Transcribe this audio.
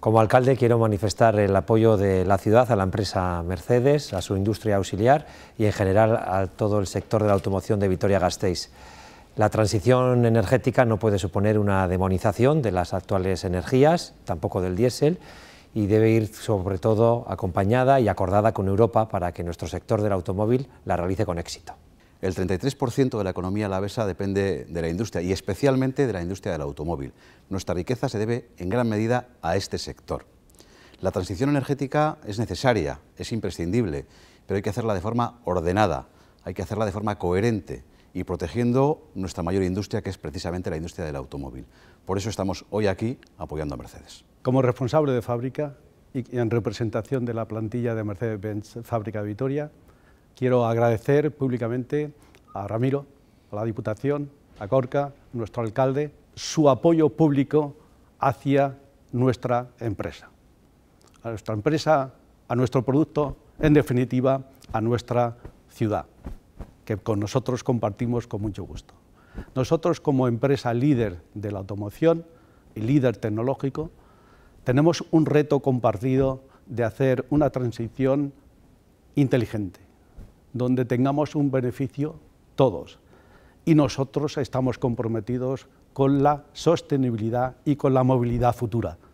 Como alcalde quiero manifestar el apoyo de la ciudad a la empresa Mercedes, a su industria auxiliar y en general a todo el sector de la automoción de Vitoria-Gasteiz. La transición energética no puede suponer una demonización de las actuales energías, tampoco del diésel, y debe ir sobre todo acompañada y acordada con Europa para que nuestro sector del automóvil la realice con éxito. El 33% de la economía alavesa depende de la industria y especialmente de la industria del automóvil. Nuestra riqueza se debe en gran medida a este sector. La transición energética es necesaria, es imprescindible, pero hay que hacerla de forma ordenada, hay que hacerla de forma coherente y protegiendo nuestra mayor industria, que es precisamente la industria del automóvil. Por eso estamos hoy aquí apoyando a Mercedes. Como responsable de fábrica y en representación de la plantilla de Mercedes-Benz Fábrica de Vitoria, Quiero agradecer públicamente a Ramiro, a la Diputación, a Corca, nuestro alcalde, su apoyo público hacia nuestra empresa. A nuestra empresa, a nuestro producto, en definitiva, a nuestra ciudad, que con nosotros compartimos con mucho gusto. Nosotros como empresa líder de la automoción y líder tecnológico, tenemos un reto compartido de hacer una transición inteligente, donde tengamos un beneficio todos. Y nosotros estamos comprometidos con la sostenibilidad y con la movilidad futura.